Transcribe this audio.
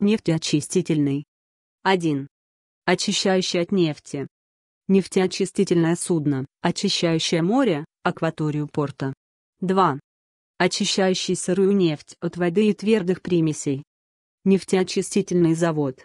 Нефтеочистительный. 1. Очищающий от нефти. Нефтеочистительное судно, очищающее море, акваторию порта. 2. Очищающий сырую нефть от воды и твердых примесей. Нефтеочистительный завод,